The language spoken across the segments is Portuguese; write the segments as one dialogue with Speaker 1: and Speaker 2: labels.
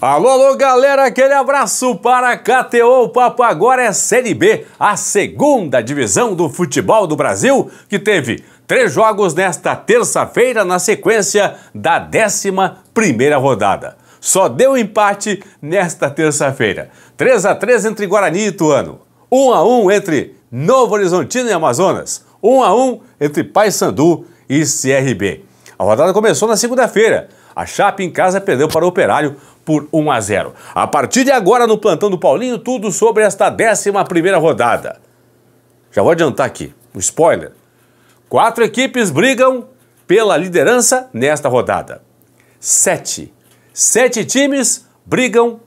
Speaker 1: Alô, alô, galera, aquele abraço para a KTO. O papo agora é Série B, a segunda divisão do futebol do Brasil, que teve três jogos nesta terça-feira na sequência da 11 primeira rodada. Só deu empate nesta terça-feira. 3 a 3 entre Guarani e Ituano. 1 a 1 entre Novo Horizontino e Amazonas. 1 a 1 entre Paysandu e CRB. A rodada começou na segunda-feira. A Chape em casa perdeu para o Operário por 1 a 0. A partir de agora, no plantão do Paulinho, tudo sobre esta 11 rodada. Já vou adiantar aqui, um spoiler. Quatro equipes brigam pela liderança nesta rodada. Sete. Sete times brigam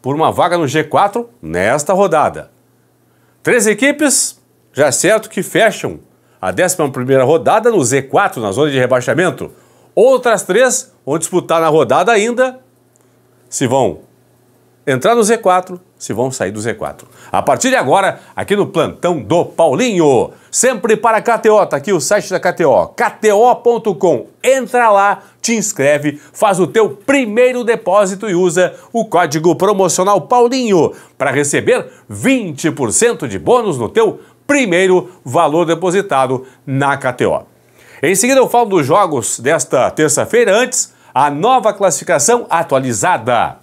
Speaker 1: por uma vaga no G4 nesta rodada. Três equipes, já é certo que fecham a 11 rodada no Z4, na zona de rebaixamento. Outras três vão disputar na rodada ainda se vão entrar no Z4, se vão sair do Z4. A partir de agora, aqui no plantão do Paulinho, sempre para a KTO, tá aqui o site da KTO, kto.com. Entra lá, te inscreve, faz o teu primeiro depósito e usa o código promocional Paulinho para receber 20% de bônus no teu primeiro valor depositado na KTO. Em seguida eu falo dos jogos desta terça-feira antes a nova classificação atualizada.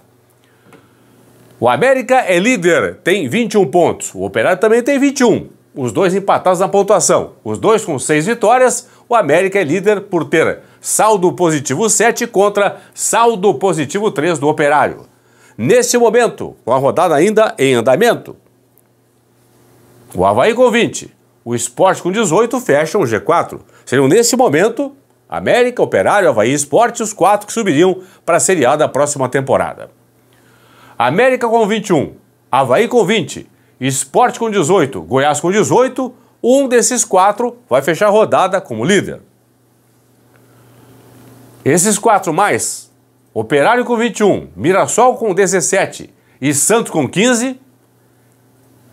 Speaker 1: O América é líder, tem 21 pontos. O Operário também tem 21. Os dois empatados na pontuação. Os dois com 6 vitórias. O América é líder por ter saldo positivo 7 contra saldo positivo 3 do Operário. Neste momento, com a rodada ainda em andamento, o Havaí com 20, o Esporte com 18 fecham o G4. Seriam nesse momento América, Operário, Havaí e Esporte, os quatro que subiriam para a Série A da próxima temporada. América com 21, Havaí com 20, Esporte com 18, Goiás com 18, um desses quatro vai fechar a rodada como líder. Esses quatro mais, Operário com 21, Mirassol com 17 e Santos com 15,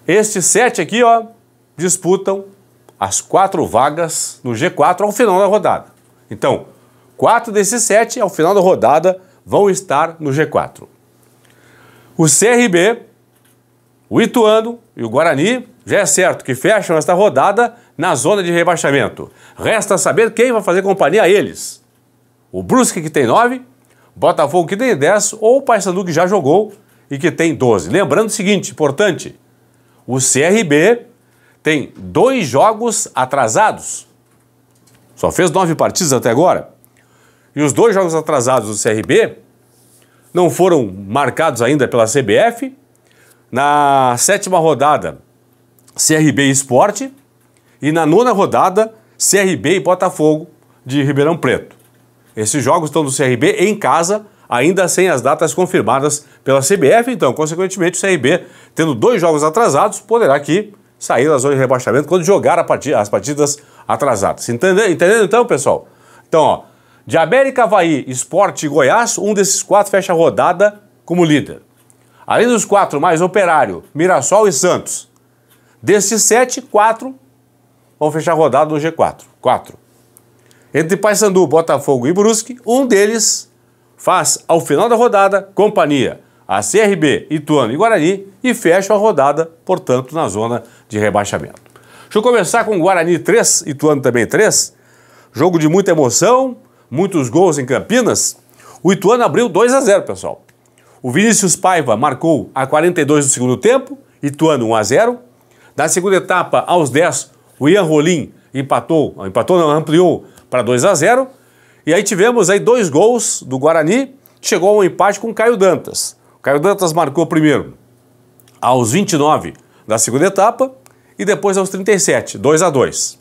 Speaker 1: estes sete aqui ó, disputam as quatro vagas no G4 ao final da rodada. Então, quatro desses sete, ao final da rodada, vão estar no G4. O CRB, o Ituano e o Guarani já é certo que fecham esta rodada na zona de rebaixamento. Resta saber quem vai fazer companhia a eles. O Brusque, que tem 9, Botafogo, que tem 10, ou o Paysandu, que já jogou e que tem 12. Lembrando o seguinte, importante, o CRB tem dois jogos atrasados. Só fez nove partidas até agora. E os dois jogos atrasados do CRB não foram marcados ainda pela CBF. Na sétima rodada, CRB e Esporte. E na nona rodada, CRB e Botafogo de Ribeirão Preto. Esses jogos estão do CRB em casa, ainda sem as datas confirmadas pela CBF. Então, consequentemente, o CRB, tendo dois jogos atrasados, poderá aqui sair da zona de rebaixamento quando jogar partida, as partidas atrasadas. Entendeu? Entendendo então, pessoal? Então, ó, de América, Havaí, Esporte e Goiás, um desses quatro fecha a rodada como líder. Além dos quatro, mais Operário, Mirassol e Santos. Desses sete, quatro vão fechar a rodada no G4. Quatro. Entre Paysandu, Botafogo e Brusque, um deles faz, ao final da rodada, companhia a CRB, Ituano e Guarani e fecha a rodada, portanto, na zona de rebaixamento. Deixa eu começar com o Guarani 3, Ituano também 3. Jogo de muita emoção, muitos gols em Campinas. O Ituano abriu 2 a 0, pessoal. O Vinícius Paiva marcou a 42 do segundo tempo, Ituano 1 a 0. Na segunda etapa, aos 10, o Ian Rolim empatou, empatou não, ampliou para 2 a 0. E aí tivemos aí dois gols do Guarani, chegou a um empate com o Caio Dantas. O Caio Dantas marcou primeiro aos 29 da segunda etapa e depois aos 37, 2 a 2.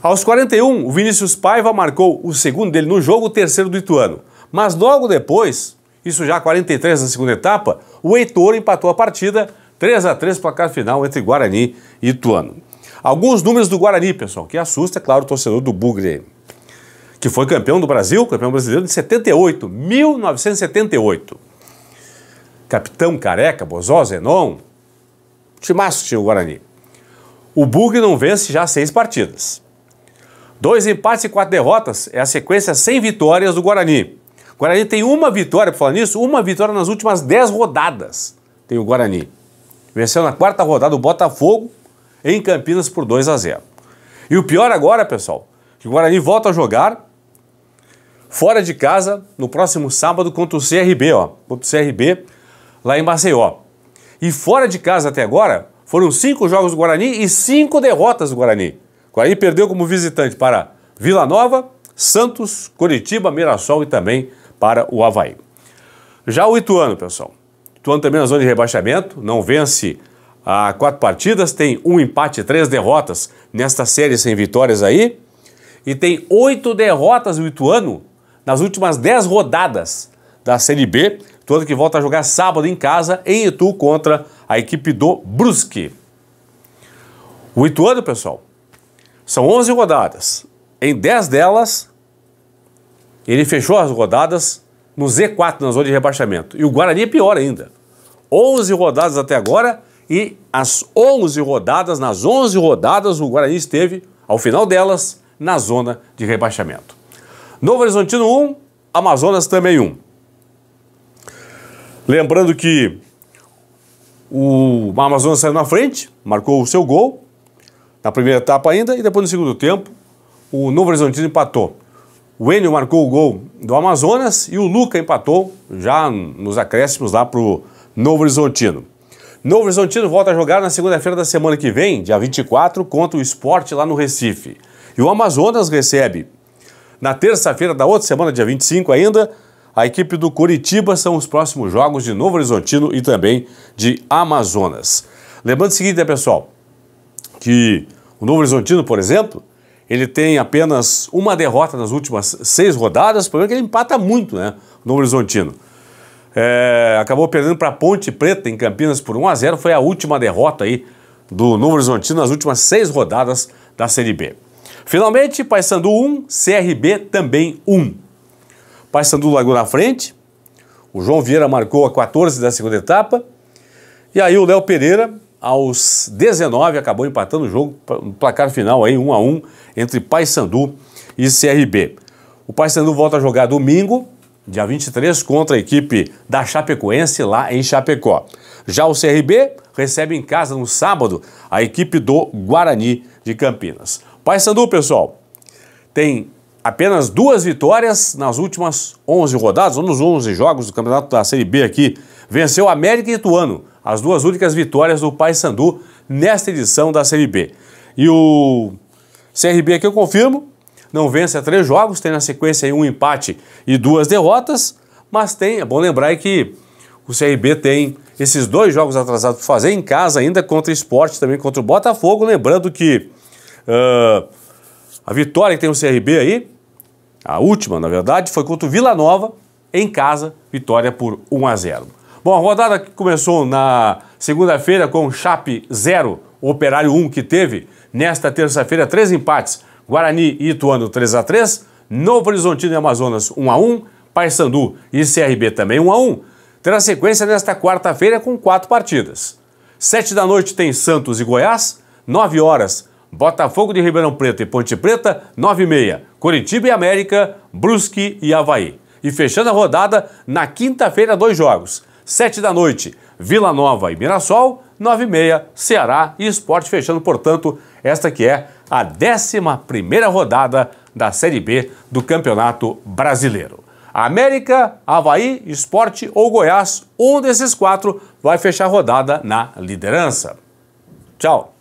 Speaker 1: Aos 41, o Vinícius Paiva marcou o segundo dele no jogo, o terceiro do Ituano. Mas logo depois, isso já 43 na segunda etapa, o Heitor empatou a partida, 3 a 3 placar final entre Guarani e Ituano. Alguns números do Guarani, pessoal, que assusta, é claro, o torcedor do Bugre, que foi campeão do Brasil, campeão brasileiro de 78, 1978. Capitão Careca, Bozó, Zenon, Timaço tinha o Guarani. O Bug não vence já seis partidas. Dois empates e quatro derrotas é a sequência sem vitórias do Guarani. O Guarani tem uma vitória, por falar nisso, uma vitória nas últimas dez rodadas. Tem o Guarani. Venceu na quarta rodada o Botafogo em Campinas por 2 a 0. E o pior agora, pessoal, que o Guarani volta a jogar fora de casa no próximo sábado contra o CRB, ó, contra o CRB lá em Maceió. E fora de casa até agora, foram cinco jogos do Guarani e cinco derrotas do Guarani. O Guarani perdeu como visitante para Vila Nova, Santos, Curitiba, Mirassol e também para o Havaí. Já o Ituano, pessoal. Ituano também na zona de rebaixamento, não vence há quatro partidas, tem um empate e três derrotas nesta série sem vitórias aí. E tem oito derrotas o Ituano nas últimas dez rodadas da Série B, Todo que volta a jogar sábado em casa, em Itu, contra a equipe do Brusque. O Ituano, pessoal, são 11 rodadas. Em 10 delas, ele fechou as rodadas no Z4, na zona de rebaixamento. E o Guarani é pior ainda. 11 rodadas até agora e as 11 rodadas, nas 11 rodadas, o Guarani esteve, ao final delas, na zona de rebaixamento. Novo Horizontino 1, Amazonas também 1. Lembrando que o Amazonas saiu na frente, marcou o seu gol, na primeira etapa ainda, e depois no segundo tempo o Novo Horizontino empatou. O Enio marcou o gol do Amazonas e o Luca empatou já nos acréscimos lá para o Novo Horizontino. Novo Horizontino volta a jogar na segunda-feira da semana que vem, dia 24, contra o esporte lá no Recife. E o Amazonas recebe na terça-feira da outra semana, dia 25 ainda, a equipe do Curitiba são os próximos jogos de Novo Horizontino e também de Amazonas. Lembrando o seguinte, né, pessoal, que o Novo Horizontino, por exemplo, ele tem apenas uma derrota nas últimas seis rodadas, o problema é que ele empata muito, né, o Novo Horizontino. É, acabou perdendo para Ponte Preta em Campinas por 1 a 0 foi a última derrota aí do Novo Horizontino nas últimas seis rodadas da Série B. Finalmente, Paysandu 1, CRB também 1. Paysandu largou na frente, o João Vieira marcou a 14 da segunda etapa, e aí o Léo Pereira, aos 19, acabou empatando o jogo, no placar final aí, 1 a 1 entre Paysandu e CRB. O Paysandu volta a jogar domingo, dia 23, contra a equipe da Chapecoense lá em Chapecó. Já o CRB recebe em casa no sábado a equipe do Guarani de Campinas. Paysandu, pessoal, tem apenas duas vitórias nas últimas 11 rodadas, ou nos 11 jogos do Campeonato da Série B aqui. Venceu América e Ituano, as duas únicas vitórias do Paysandu nesta edição da Série B. E o CRB aqui eu confirmo, não vence a três jogos, tem na sequência um empate e duas derrotas, mas tem, é bom lembrar que o CRB tem esses dois jogos atrasados para fazer em casa ainda contra o esporte, também contra o Botafogo, lembrando que uh, a vitória que tem o CRB aí a última, na verdade, foi contra o Vila Nova, em casa, vitória por 1 a 0. Bom, a rodada que começou na segunda-feira com Chape 0, Operário 1 que teve. Nesta terça-feira, três empates: Guarani e Ituano 3 a 3 Novo Horizontino e Amazonas 1 a 1 Paysandu e CRB também 1 a 1 Terá sequência nesta quarta-feira com quatro partidas. Sete da noite tem Santos e Goiás, nove horas, Botafogo de Ribeirão Preto e Ponte Preta, nove e meia, Curitiba e América, Brusque e Havaí. E fechando a rodada, na quinta-feira, dois jogos. Sete da noite, Vila Nova e Mirassol, nove e meia, Ceará e Esporte, fechando, portanto, esta que é a 11 primeira rodada da Série B do Campeonato Brasileiro. América, Havaí, Esporte ou Goiás, um desses quatro vai fechar a rodada na liderança. Tchau!